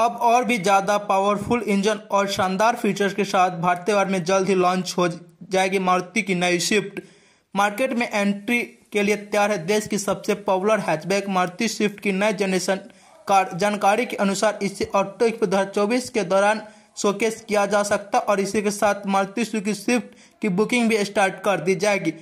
अब और भी ज़्यादा पावरफुल इंजन और शानदार फीचर्स के साथ भारतीय बाजार में जल्द ही लॉन्च हो जाएगी मारुति की नई स्विफ्ट मार्केट में एंट्री के लिए तैयार है देश की सबसे पॉपुलर हैचबैक मारुति स्विफ्ट की नई जनरेशन कार जानकारी के अनुसार इसे ऑटो एक्सपो दो के दौरान शोकेस किया जा सकता और इसी के साथ मारुति स्विफ्ट की बुकिंग भी स्टार्ट कर दी जाएगी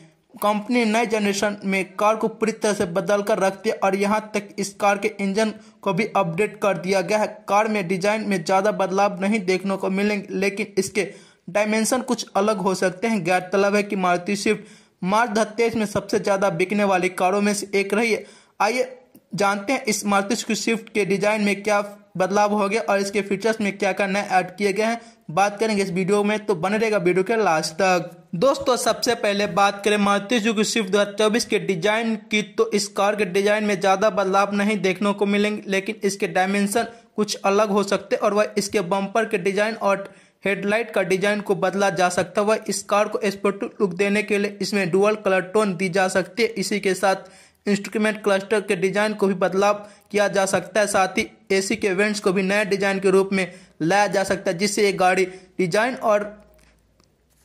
कंपनी नए जनरेशन में कार को पूरी तरह से बदल कर रखती है और यहाँ तक इस कार के इंजन को भी अपडेट कर दिया गया है कार में डिजाइन में ज़्यादा बदलाव नहीं देखने को मिलेंगे लेकिन इसके डायमेंशन कुछ अलग हो सकते हैं गैरतलब है कि मारुति स्विफ्ट मार्च दो में सबसे ज़्यादा बिकने वाली कारों में से एक रही है आइए जानते हैं इस मारुति स्विफ्ट के डिजाइन में क्या बदलाव हो गया और इसके फीचर्स में क्या क्या नए ऐड किए गए हैं बात करेंगे इस वीडियो में तो बने रहेगा वीडियो के लास्ट तक दोस्तों सबसे पहले बात करें मारुति सुजुकी स्विफ्ट दो हज़ार चौबीस के डिजाइन की तो इस कार के डिजाइन में ज़्यादा बदलाव नहीं देखने को मिलेंगे लेकिन इसके डायमेंशन कुछ अलग हो सकते और वह इसके बम्पर के डिजाइन और हेडलाइट का डिजाइन को बदला जा सकता है वह इस कार को स्पोर्टिव लुक देने के लिए इसमें डुअल कलर टोन दी जा सकती है इसी के साथ इंस्ट्रूमेंट क्लस्टर के डिजाइन को भी बदलाव किया जा सकता है साथ ही एसी के वेंट्स को भी नए डिजाइन के रूप में लाया जा सकता है जिससे ये गाड़ी डिजाइन और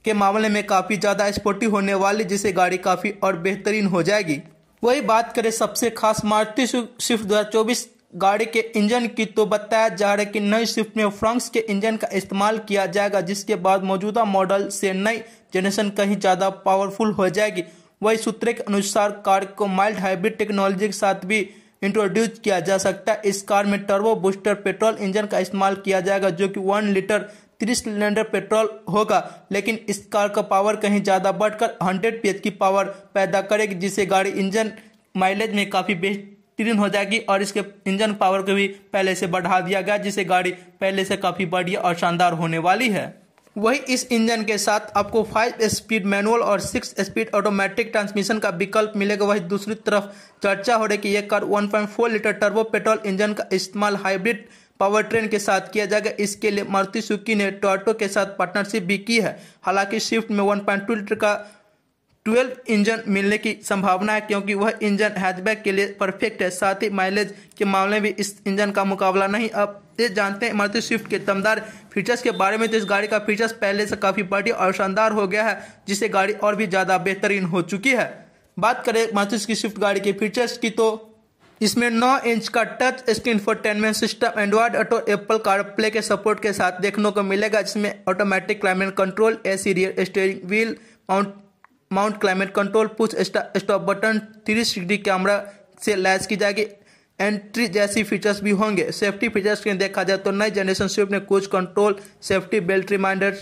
के मामले में काफ़ी ज़्यादा स्पोर्टी होने वाली जिससे गाड़ी काफ़ी और बेहतरीन हो जाएगी वही बात करें सबसे खास मारुति स्विफ्ट दो गाड़ी के इंजन की तो बताया जा रहा है कि नई स्विफ्ट में फ्रंक्स के इंजन का इस्तेमाल किया जाएगा जिसके बाद मौजूदा मॉडल से नई जनरेशन कहीं ज़्यादा पावरफुल हो जाएगी वही सूत्र के अनुसार कार को माइल्ड हाइब्रिड टेक्नोलॉजी के साथ भी इंट्रोड्यूस किया जा सकता है इस कार में टर्बो बूस्टर पेट्रोल इंजन का इस्तेमाल किया जाएगा जो कि वन लीटर तीस सिलेंडर पेट्रोल होगा लेकिन इस कार का पावर कहीं ज़्यादा बढ़कर हंड्रेड पी की पावर पैदा करेगी जिससे गाड़ी इंजन माइलेज में काफ़ी बेहतरीन हो जाएगी और इसके इंजन पावर को भी पहले से बढ़ा दिया गया जिससे गाड़ी पहले से काफ़ी बढ़िया और शानदार होने वाली है वही इस इंजन के साथ आपको फाइव स्पीड मैनुअल और सिक्स स्पीड ऑटोमेटिक ट्रांसमिशन का विकल्प मिलेगा वही दूसरी तरफ चर्चा हो रही कि यह car 1.4 litre turbo petrol engine का इस्तेमाल हाइब्रिड पावर ट्रेन के साथ किया जाएगा इसके लिए मारुति सुकी ने टोटो के साथ पार्टनरशिप भी की है हालांकि स्विफ्ट में वन लीटर का ट्वेल्व इंजन मिलने की संभावना है क्योंकि वह इंजन हैचबैक के लिए परफेक्ट है साथ ही माइलेज के मामले में इस इंजन का मुकाबला नहीं अब ये जानते हैं मारुति स्विफ्ट के दमदार फीचर्स के बारे में तो इस गाड़ी का फीचर्स पहले से काफ़ी बढ़िया और शानदार हो गया है जिससे गाड़ी और भी ज़्यादा बेहतरीन हो चुकी है बात करें मारुति की स्विफ्ट गाड़ी के फीचर्स की तो इसमें 9 इंच का touch screen infotainment system Android auto Apple CarPlay के सपोर्ट के साथ देखने को मिलेगा जिसमें automatic climate control AC rear steering wheel mount mount climate control push stop button तीस डिग्री कैमरा से लैस की जाएगी एंट्री जैसी फीचर्स भी होंगे सेफ्टी फीचर्स के देखा जाए तो नई जनरेशन स्विफ्ट ने कुछ control safety belt reminder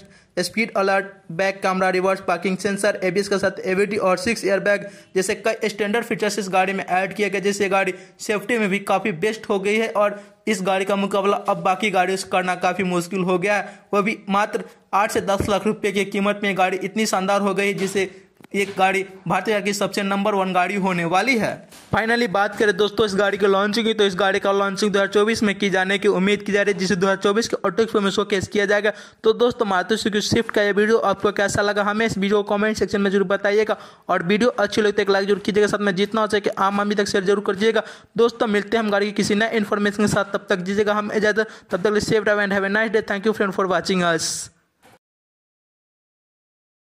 speed alert back camera reverse parking sensor ABS के साथ एवीटी और सिक्स एयरबैग जैसे कई स्टैंडर्ड फीचर्स इस गाड़ी में ऐड किया गया जिससे गाड़ी सेफ्टी में भी काफ़ी बेस्ट हो गई है और इस गाड़ी का मुकाबला अब बाकी गाड़ियों से करना काफ़ी मुश्किल हो गया है वह भी मात्र आठ से दस लाख रुपये की कीमत में गाड़ी इतनी शानदार हो गई है जिसे ये गाड़ी भारतीय की सबसे नंबर वन गाड़ी होने वाली है फाइनली बात करें दोस्तों इस गाड़ी के लॉन्चिंग की तो इस गाड़ी का लॉन्चिंग 2024 में की जाने की उम्मीद की जा रही है जिसे 2024 के ऑटो एक्सपो में शोकेस किया जाएगा तो दोस्तों मारुति सुजुकी स्विफ्ट का ये वीडियो आपको कैसा लगा हमें इस वीडियो को कॉमेंट सेक्शन में जरूर बताइएगा और वीडियो अच्छी लगती है लाइक जरूर कीजिएगा साथ में जितना हो सके आम आदमी तक शेयर जरूर करिएगा दोस्तों मिलते हैं हम गाड़ी की किसी नए इन्फॉर्मेशन के साथ तब तक दीजिएगा हम इजाजत तब तक safe drive and have a nice day thank you friend for watching us